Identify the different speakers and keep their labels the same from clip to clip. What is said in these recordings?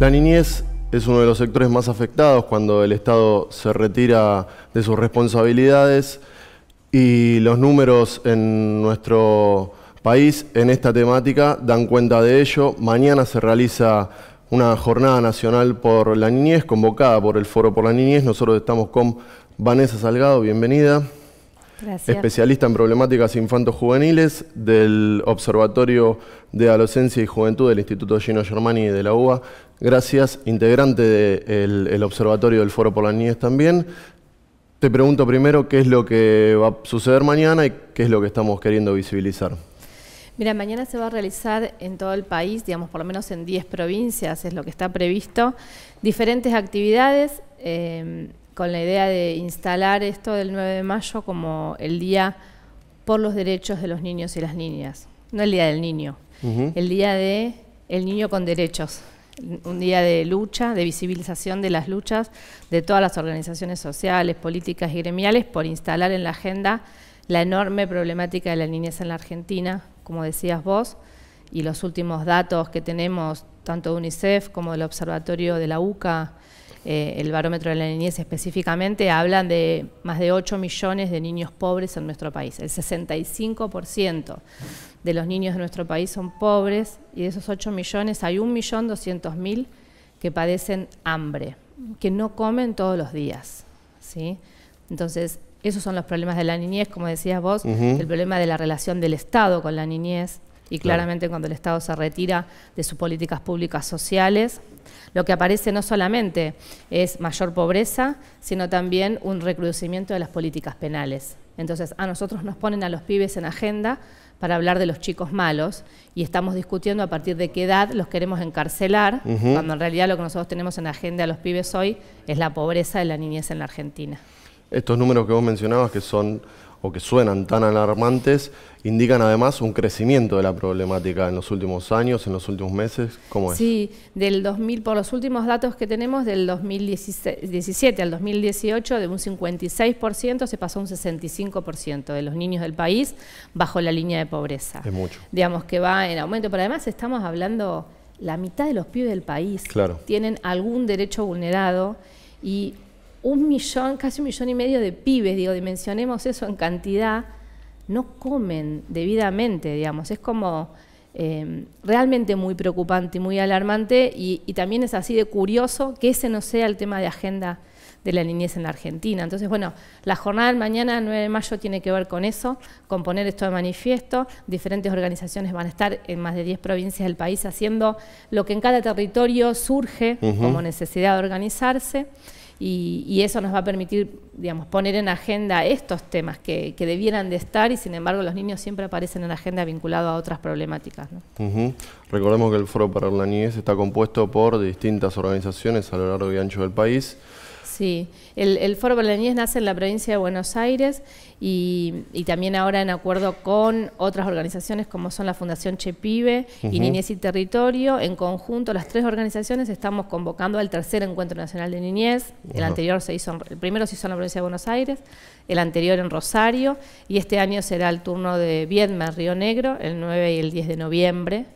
Speaker 1: La niñez es uno de los sectores más afectados cuando el Estado se retira de sus responsabilidades y los números en nuestro país en esta temática dan cuenta de ello. Mañana se realiza una jornada nacional por la niñez convocada por el Foro por la Niñez. Nosotros estamos con Vanessa Salgado, bienvenida. Gracias. especialista en problemáticas infantos-juveniles del Observatorio de Adolescencia y Juventud del Instituto Gino Germani de la UBA. Gracias, integrante del Observatorio del Foro por la Niñez también. Te pregunto primero qué es lo que va a suceder mañana y qué es lo que estamos queriendo visibilizar.
Speaker 2: Mira, mañana se va a realizar en todo el país, digamos por lo menos en 10 provincias, es lo que está previsto, diferentes actividades. Eh, con la idea de instalar esto del 9 de mayo como el día por los derechos de los niños y las niñas. No el día del niño, el día de el niño con derechos. Un día de lucha, de visibilización de las luchas de todas las organizaciones sociales, políticas y gremiales por instalar en la agenda la enorme problemática de la niñez en la Argentina, como decías vos, y los últimos datos que tenemos, tanto de UNICEF como del Observatorio de la UCA, eh, el barómetro de la niñez específicamente, hablan de más de 8 millones de niños pobres en nuestro país. El 65% de los niños de nuestro país son pobres y de esos 8 millones hay 1.200.000 que padecen hambre, que no comen todos los días. ¿sí? Entonces, esos son los problemas de la niñez, como decías vos, el problema de la relación del Estado con la niñez, y claramente cuando el Estado se retira de sus políticas públicas sociales, lo que aparece no solamente es mayor pobreza, sino también un recrudecimiento de las políticas penales. Entonces, a nosotros nos ponen a los pibes en agenda para hablar de los chicos malos y estamos discutiendo a partir de qué edad los queremos encarcelar, cuando en realidad lo que nosotros tenemos en agenda a los pibes hoy es la pobreza de la niñez en la Argentina.
Speaker 1: Estos números que vos mencionabas, que son o que suenan tan alarmantes indican además un crecimiento de la problemática en los últimos años, en los últimos meses. ¿Cómo es?
Speaker 2: Sí, del 2000, por los últimos datos que tenemos, del 2017 al 2018, de un 56% se pasó a un 65% de los niños del país bajo la línea de pobreza. Es mucho. Digamos que va en aumento, pero además estamos hablando, la mitad de los pibes del país tienen algún derecho vulnerado y un millón, casi un millón y medio de pibes, digo, dimensionemos eso en cantidad, no comen debidamente, digamos. Es como em, realmente muy preocupante y muy alarmante y, también es así de curioso que ese no sea el tema de agenda de la niñez en la Argentina. Entonces, bueno, la jornada del mañana, 9 de mayo, tiene que ver con eso, con poner esto de manifiesto. Diferentes organizaciones van a estar en más de 10 provincias del país haciendo lo que en cada territorio surge como necesidad de organizarse. Y, eso nos va a permitir, digamos, poner en agenda estos temas que, debieran de estar y sin embargo los niños siempre aparecen en agenda vinculado a otras problemáticas.
Speaker 1: Recordemos que el Foro para la Niñez está compuesto por distintas organizaciones a lo largo y ancho del país.
Speaker 2: Sí, el, el la niñez nace en la provincia de Buenos Aires y, también ahora en acuerdo con otras organizaciones como son la Fundación Chepibe y Niñez y Territorio. En conjunto, las tres organizaciones estamos convocando al tercer Encuentro Nacional de Niñez. El anterior se hizo, el primero se hizo en la provincia de Buenos Aires, el anterior en Rosario y este año será el turno de Viedma, Río Negro, el 9 y el 10 de noviembre.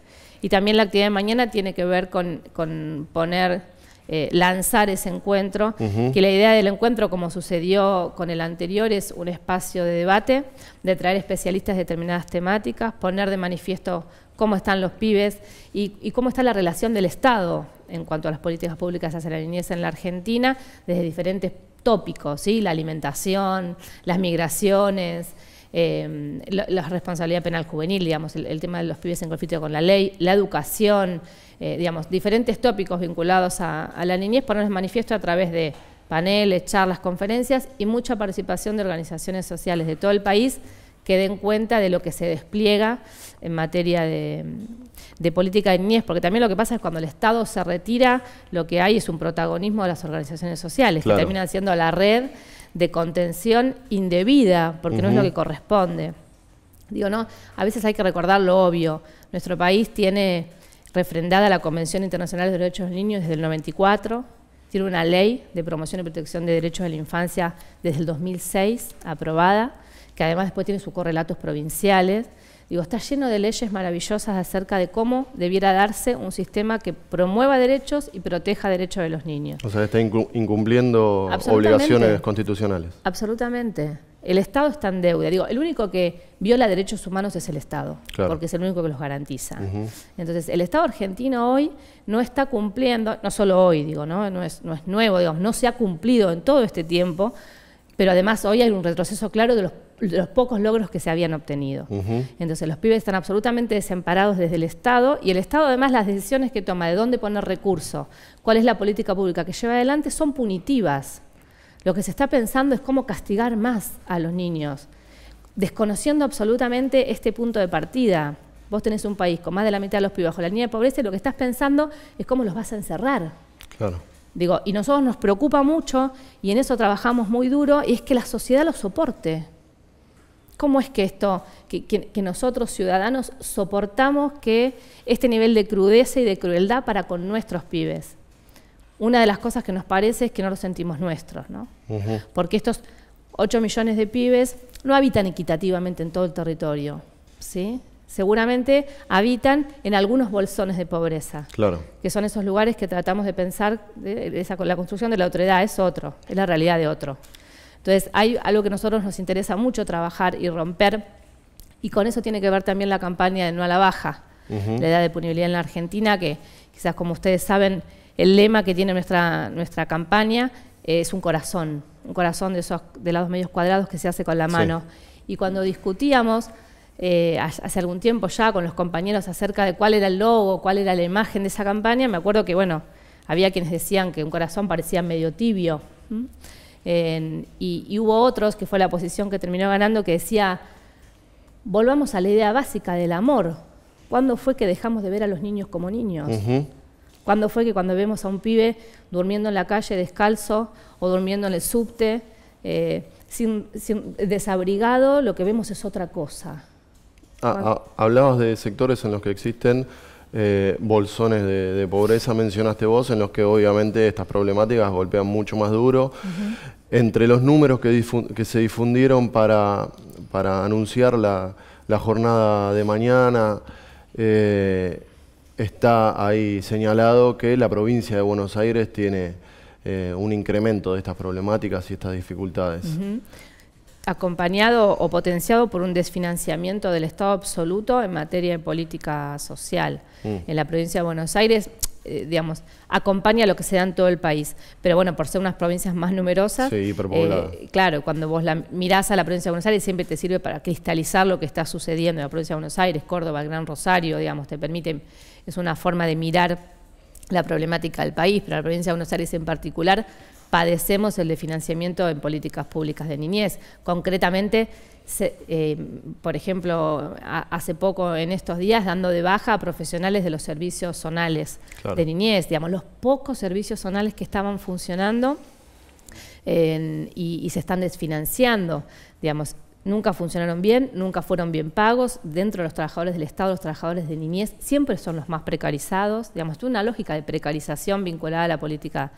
Speaker 2: Y también la actividad de mañana tiene que ver con, con poner eh, lanzar ese encuentro, que la idea del encuentro, como sucedió con el anterior, es un espacio de debate, de traer especialistas de determinadas temáticas, poner de manifiesto cómo están los pibes y, cómo está la relación del Estado en cuanto a las políticas públicas hacia la niñez en la Argentina, desde diferentes tópicos, la alimentación, las migraciones, eh, la, responsabilidad penal juvenil, digamos, el, tema de los pibes en conflicto con la ley, la educación, eh, digamos, diferentes tópicos vinculados a, la niñez, ponerles manifiesto a través de paneles, charlas, conferencias y mucha participación de organizaciones sociales de todo el país que den cuenta de lo que se despliega en materia de, política de niñez, porque también lo que pasa es cuando el Estado se retira, lo que hay es un protagonismo de las organizaciones sociales, que terminan siendo la red de contención indebida, porque no es lo que corresponde. Digo, no, a veces hay que recordar lo obvio. Nuestro país tiene refrendada la Convención Internacional de Derechos del Niños desde el 94, tiene una ley de promoción y protección de derechos de la infancia desde el 2006 aprobada que además después tiene sus correlatos provinciales. Digo, está lleno de leyes maravillosas acerca de cómo debiera darse un sistema que promueva derechos y proteja derechos de los niños.
Speaker 1: O sea, está incumpliendo obligaciones constitucionales.
Speaker 2: Absolutamente. El Estado está en deuda. Digo, el único que viola derechos humanos es el Estado, porque es el único que los garantiza. Entonces, el Estado argentino hoy no está cumpliendo, no solo hoy, digo, ¿no? No, es, no es nuevo, digamos, no se ha cumplido en todo este tiempo, pero además hoy hay un retroceso claro de los los pocos logros que se habían obtenido. Entonces los pibes están absolutamente desamparados desde el Estado y el Estado además las decisiones que toma de dónde poner recursos, cuál es la política pública que lleva adelante son punitivas. Lo que se está pensando es cómo castigar más a los niños, desconociendo absolutamente este punto de partida. Vos tenés un país con más de la mitad de los pibes bajo la línea de pobreza y lo que estás pensando es cómo los vas a encerrar. Claro. Digo, y nosotros nos preocupa mucho y en eso trabajamos muy duro y es que la sociedad lo soporte. ¿Cómo es que esto, que, nosotros ciudadanos soportamos que este nivel de crudeza y de crueldad para con nuestros pibes? Una de las cosas que nos parece es que no los sentimos nuestros, ¿no? Porque estos 8 millones de pibes no habitan equitativamente en todo el territorio, ¿sí? Seguramente habitan en algunos bolsones de pobreza, que son esos lugares que tratamos de pensar, esa, la construcción de la otredad es otro, es la realidad de otro. Entonces, hay algo que a nosotros nos interesa mucho trabajar y romper, y con eso tiene que ver también la campaña de No a la Baja, la edad de punibilidad en la Argentina, que quizás como ustedes saben, el lema que tiene nuestra, nuestra campaña eh, es un corazón, un corazón de esos de lados medios cuadrados que se hace con la mano. Y cuando discutíamos eh, hace algún tiempo ya con los compañeros acerca de cuál era el logo, cuál era la imagen de esa campaña, me acuerdo que, bueno, había quienes decían que un corazón parecía medio tibio y, hubo otros, que fue la posición que terminó ganando, que decía, volvamos a la idea básica del amor. ¿Cuándo fue que dejamos de ver a los niños como niños? ¿Cuándo fue que cuando vemos a un pibe durmiendo en la calle descalzo o durmiendo en el subte, eh, sin, desabrigado, lo que vemos es otra cosa?
Speaker 1: Ah, ah, hablabas de sectores en los que existen eh, bolsones de, pobreza mencionaste vos, en los que obviamente estas problemáticas golpean mucho más duro. Entre los números que, se difundieron para, para anunciar la, jornada de mañana, eh, está ahí señalado que la provincia de Buenos Aires tiene eh, un incremento de estas problemáticas y estas dificultades
Speaker 2: acompañado o potenciado por un desfinanciamiento del Estado absoluto en materia de política social. Mm. En la provincia de Buenos Aires, eh, digamos, acompaña lo que se da en todo el país. Pero bueno, por ser unas provincias más numerosas, eh, claro, cuando vos la mirás a la provincia de Buenos Aires siempre te sirve para cristalizar lo que está sucediendo en la provincia de Buenos Aires, Córdoba, Gran Rosario, digamos, te permite, es una forma de mirar la problemática del país, pero la provincia de Buenos Aires en particular padecemos el desfinanciamiento en políticas públicas de niñez. Concretamente, eh, por ejemplo, hace poco en estos días dando de baja a profesionales de los servicios zonales de niñez, digamos, los pocos servicios zonales que estaban funcionando y, se están desfinanciando, digamos, nunca funcionaron bien, nunca fueron bien pagos. Dentro de los trabajadores del Estado, los trabajadores de niñez siempre son los más precarizados. Digamos, una lógica de precarización vinculada a la política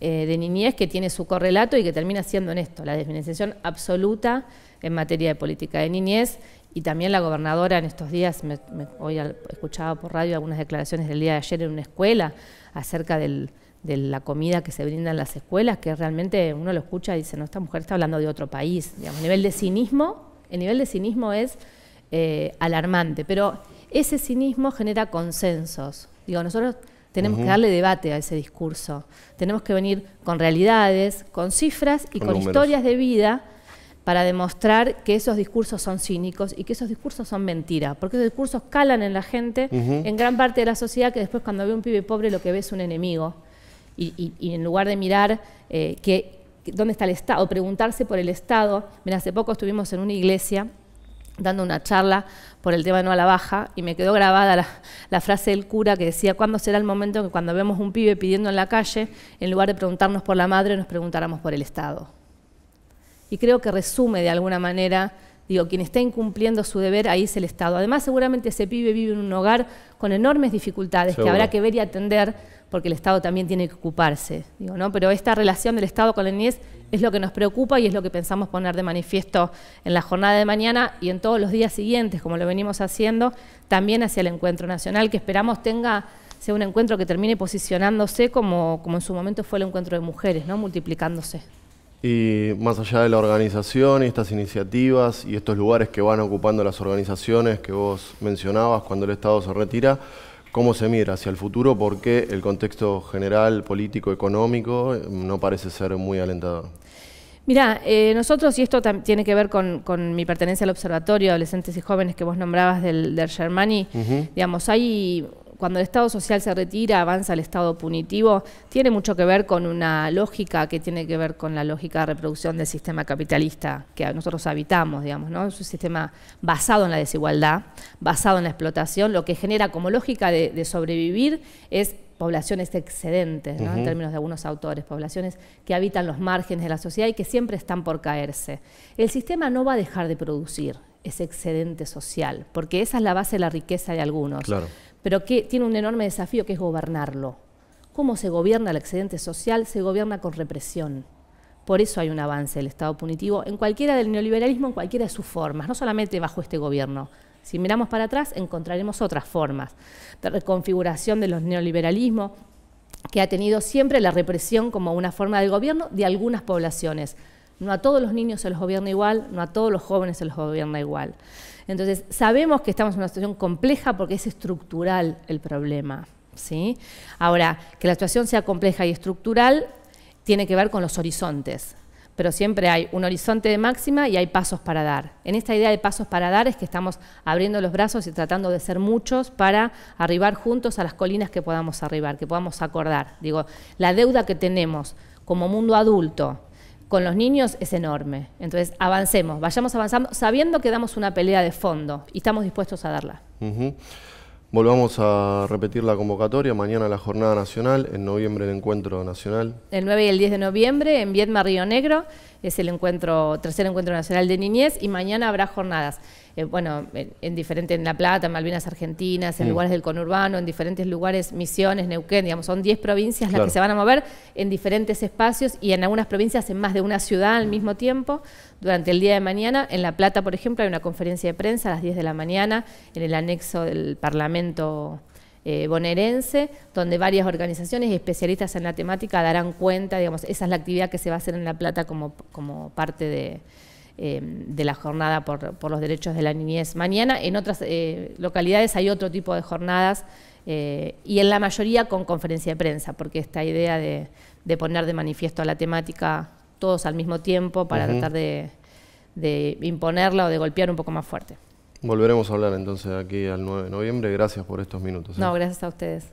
Speaker 2: eh, de niñez que tiene su correlato y que termina siendo en esto, la desfinanciación absoluta en materia de política de niñez y también la gobernadora en estos días, me, hoy escuchaba por radio algunas declaraciones del día de ayer en una escuela acerca de la comida que se brinda en las escuelas, que realmente uno lo escucha y dice, no, esta mujer está hablando de otro país. el nivel de cinismo, el nivel de cinismo es eh, alarmante, pero ese cinismo genera consensos. Digo, nosotros tenemos que darle debate a ese discurso. Tenemos que venir con realidades, con cifras y con, historias de vida para demostrar que esos discursos son cínicos y que esos discursos son mentira, porque esos discursos calan en la gente, en gran parte de la sociedad, que después cuando ve un pibe pobre lo que ve es un enemigo. Y, en lugar de mirar eh, dónde está el Estado, o preguntarse por el Estado, mira, hace poco estuvimos en una iglesia dando una charla por el tema no a la baja y me quedó grabada la, frase del cura que decía, ¿cuándo será el momento que cuando vemos un pibe pidiendo en la calle, en lugar de preguntarnos por la madre, nos preguntáramos por el Estado? Y creo que resume de alguna manera Digo, quien está incumpliendo su deber ahí es el Estado. Además, seguramente ese pibe vive en un hogar con enormes dificultades que habrá que ver y atender porque el Estado también tiene que ocuparse. Digo, ¿no? Pero esta relación del Estado con la niñez es lo que nos preocupa y es lo que pensamos poner de manifiesto en la jornada de mañana y en todos los días siguientes, como lo venimos haciendo, también hacia el encuentro nacional, que esperamos tenga sea un encuentro que termine posicionándose como, como en su momento fue el encuentro de mujeres, ¿no? multiplicándose.
Speaker 1: Y más allá de la organización y estas iniciativas y estos lugares que van ocupando las organizaciones que vos mencionabas cuando el Estado se retira, ¿cómo se mira hacia el futuro? Porque el contexto general, político, económico mm, no parece ser muy alentador.
Speaker 2: Mira, eh, nosotros, y esto tiene que ver con, mi pertenencia al Observatorio de Adolescentes y Jóvenes que vos nombrabas del, del Germani, digamos, hay cuando el Estado social se retira, avanza el Estado punitivo, tiene mucho que ver con una lógica que tiene que ver con la lógica de reproducción del sistema capitalista que nosotros habitamos, digamos, ¿no? Es un sistema basado en la desigualdad, basado en la explotación, lo que genera como lógica de, sobrevivir es poblaciones excedentes, ¿no? en términos de algunos autores, poblaciones que habitan los márgenes de la sociedad y que siempre están por caerse. El sistema no va a dejar de producir, ese excedente social, porque esa es la base de la riqueza de algunos. Claro pero que tiene un enorme desafío que es gobernarlo. ¿Cómo se gobierna el excedente social? Se gobierna con represión. Por eso hay un avance del Estado punitivo en cualquiera del neoliberalismo, en cualquiera de sus formas, no solamente bajo este gobierno. Si miramos para atrás, encontraremos otras formas de reconfiguración de los neoliberalismos que ha tenido siempre la represión como una forma de gobierno de algunas poblaciones. No a todos los niños se los gobierna igual, no a todos los jóvenes se los gobierna igual. Entonces, sabemos que estamos en una situación compleja porque es estructural el problema. ¿sí? Ahora, que la situación sea compleja y estructural tiene que ver con los horizontes pero siempre hay un horizonte de máxima y hay pasos para dar. En esta idea de pasos para dar es que estamos abriendo los brazos y tratando de ser muchos para arribar juntos a las colinas que podamos arribar, que podamos acordar. Digo, la deuda que tenemos como mundo adulto con los niños es enorme. Entonces, avancemos, vayamos avanzando, sabiendo que damos una pelea de fondo y estamos dispuestos a darla.
Speaker 1: Volvamos a repetir la convocatoria, mañana la jornada nacional, en noviembre el encuentro nacional.
Speaker 2: El 9 y el 10 de noviembre en Viedma, Río Negro es el encuentro, tercer encuentro nacional de niñez, y mañana habrá jornadas. Eh, bueno, en, en La Plata, en Malvinas Argentinas, en mm. lugares del conurbano, en diferentes lugares, Misiones, Neuquén, digamos, son 10 provincias las que se van a mover en diferentes espacios y en algunas provincias en más de una ciudad al mismo tiempo. Durante el día de mañana, en La Plata, por ejemplo, hay una conferencia de prensa a las 10 de la mañana en el anexo del Parlamento eh, bonaerense, donde varias organizaciones y especialistas en la temática darán cuenta, digamos, esa es la actividad que se va a hacer en La Plata como, parte em, de, la jornada por, los derechos de la niñez. Mañana en otras eh, localidades hay otro tipo de jornadas eh, y en la mayoría con conferencia de prensa, porque esta idea de, poner de manifiesto a la temática todos al mismo tiempo para tratar de, de imponerla o de golpear un poco más fuerte.
Speaker 1: Volveremos a hablar entonces aquí al 9 de noviembre. Gracias por estos minutos. ¿eh? No, gracias a ustedes.